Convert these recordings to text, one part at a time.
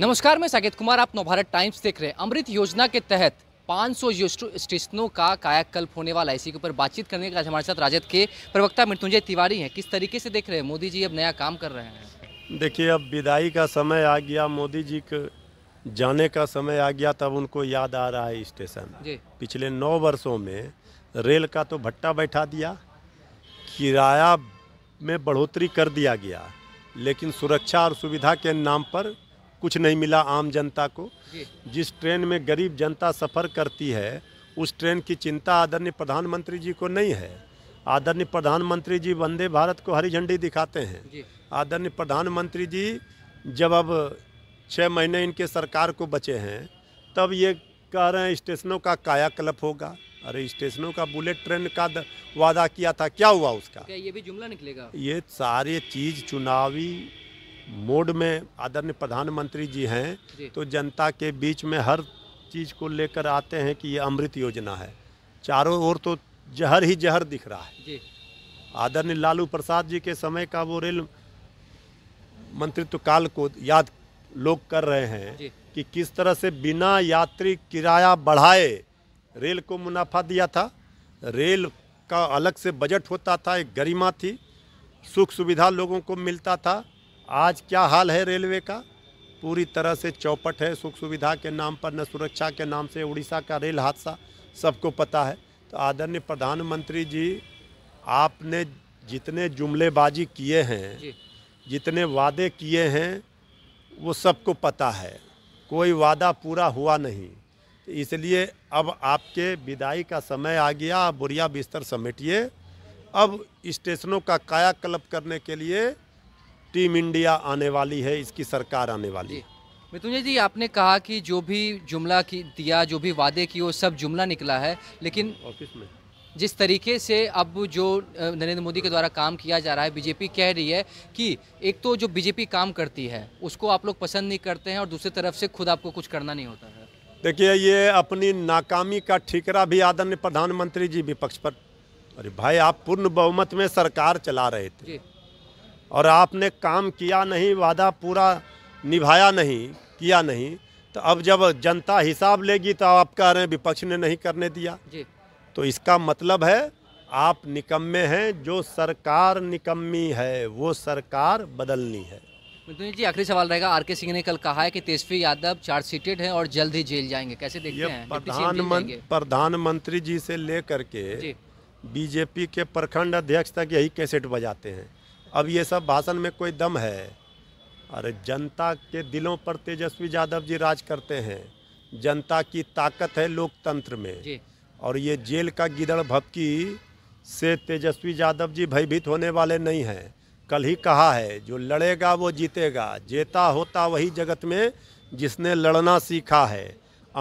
नमस्कार मैं साकेत कुमार आप नवभारत टाइम्स देख रहे हैं अमृत योजना के तहत 500 स्टेशनों का कायाकल्प होने वाला इसी के ऊपर बातचीत करने का हमारे साथ राजद के प्रवक्ता मृत्युंजय तिवारी हैं किस तरीके से देख रहे हैं मोदी जी अब नया काम कर रहे हैं देखिए अब विदाई का समय आ गया मोदी जी के जाने का समय आ गया तब उनको याद आ रहा है स्टेशन पिछले नौ वर्षों में रेल का तो भट्टा बैठा दिया किराया में बढ़ोतरी कर दिया गया लेकिन सुरक्षा और सुविधा के नाम पर कुछ नहीं मिला आम जनता को जिस ट्रेन में गरीब जनता सफ़र करती है उस ट्रेन की चिंता आदरणीय प्रधानमंत्री जी को नहीं है आदरणीय प्रधानमंत्री जी वंदे भारत को हरी झंडी दिखाते हैं आदरणीय प्रधानमंत्री जी जब अब छः महीने इनके सरकार को बचे हैं तब ये कह रहे हैं स्टेशनों का कायाकल्प होगा अरे स्टेशनों का बुलेट ट्रेन का वादा किया था क्या हुआ उसका क्या ये भी जुमला निकलेगा ये सारे चीज़ चुनावी मोड में आदरणीय प्रधानमंत्री जी हैं जी। तो जनता के बीच में हर चीज़ को लेकर आते हैं कि ये अमृत योजना है चारों ओर तो जहर ही जहर दिख रहा है आदरणीय लालू प्रसाद जी के समय का वो रेल मंत्रित्व काल को याद लोग कर रहे हैं कि किस तरह से बिना यात्री किराया बढ़ाए रेल को मुनाफा दिया था रेल का अलग से बजट होता था एक गरिमा थी सुख सुविधा लोगों को मिलता था आज क्या हाल है रेलवे का पूरी तरह से चौपट है सुख सुविधा के नाम पर न सुरक्षा के नाम से उड़ीसा का रेल हादसा सबको पता है तो आदरणीय प्रधानमंत्री जी आपने जितने जुमलेबाजी किए हैं जितने वादे किए हैं वो सबको पता है कोई वादा पूरा हुआ नहीं तो इसलिए अब आपके विदाई का समय आ गया बुरिया बिस्तर समेटिए अब स्टेशनों का कायाकल्प करने के लिए टीम इंडिया आने वाली है इसकी सरकार आने वाली है मृत्युंजय जी आपने कहा कि जो भी जुमला की दिया जो भी वादे की वो सब जुमला निकला है लेकिन ऑफिस में जिस तरीके से अब जो नरेंद्र मोदी के द्वारा काम किया जा रहा है बीजेपी कह रही है कि एक तो जो बीजेपी काम करती है उसको आप लोग पसंद नहीं करते हैं और दूसरी तरफ से खुद आपको कुछ करना नहीं होता है देखिए ये अपनी नाकामी का ठीकरा भी आदरणीय प्रधानमंत्री जी विपक्ष पर अरे भाई आप पूर्ण बहुमत में सरकार चला रहे थे और आपने काम किया नहीं वादा पूरा निभाया नहीं किया नहीं तो अब जब जनता हिसाब लेगी तो आप कह रहे हैं विपक्ष ने नहीं करने दिया जी। तो इसका मतलब है आप निकम्मे हैं जो सरकार निकम्मी है वो सरकार बदलनी है मिथुन जी आखिरी सवाल रहेगा आर के सिंह ने कल कहा है कि तेजस्वी यादव चार्ज सीटेड हैं और जल्द ही जेल जाएंगे कैसे देखते हैं प्रधानमंत्री प्रधानमंत्री जी से लेकर के बीजेपी के प्रखंड अध्यक्ष तक यही कैसेट बजाते हैं अब ये सब भाषण में कोई दम है अरे जनता के दिलों पर तेजस्वी यादव जी राज करते हैं जनता की ताकत है लोकतंत्र में और ये जेल का गिदड़ भपकी से तेजस्वी यादव जी भयभीत होने वाले नहीं हैं कल ही कहा है जो लड़ेगा वो जीतेगा जेता होता वही जगत में जिसने लड़ना सीखा है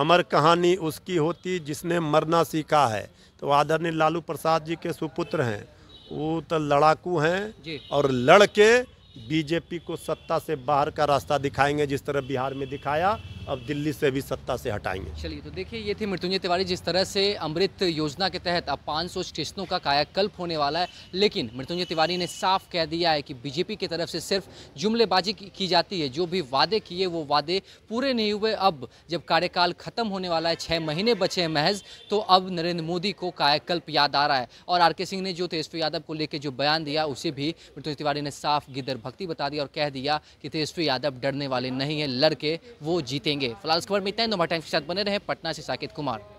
अमर कहानी उसकी होती जिसने मरना सीखा है तो आदरणीय लालू प्रसाद जी के सुपुत्र हैं वो तो लड़ाकू हैं और लड़के बीजेपी को सत्ता से बाहर का रास्ता दिखाएंगे जिस तरह बिहार में दिखाया अब दिल्ली से भी सत्ता से हटाएंगे चलिए तो देखिए ये थे मृत्युंजय तिवारी जिस तरह से अमृत योजना के तहत अब 500 स्टेशनों का कायाकल्प होने वाला है लेकिन मृत्युंजय तिवारी ने साफ कह दिया है कि बीजेपी की तरफ से सिर्फ जुमलेबाजी की जाती है जो भी वादे किए वो वादे पूरे नहीं हुए अब जब कार्यकाल खत्म होने वाला है छः महीने बचे हैं महज तो अब नरेंद्र मोदी को कायाकल्प याद आ रहा है और आर के सिंह ने जो तेजस्वी यादव को लेकर जो बयान दिया उसे भी मृत्युंजय तिवारी ने साफ गिदर भक्ति बता दिया और कह दिया कि तेजस्वी यादव डरने वाले नहीं है लड़के वो जीते देंगे फिलहाल इस खबर में इतना नोमा टाइम्स के साथ बने रहे पटना से साकित कुमार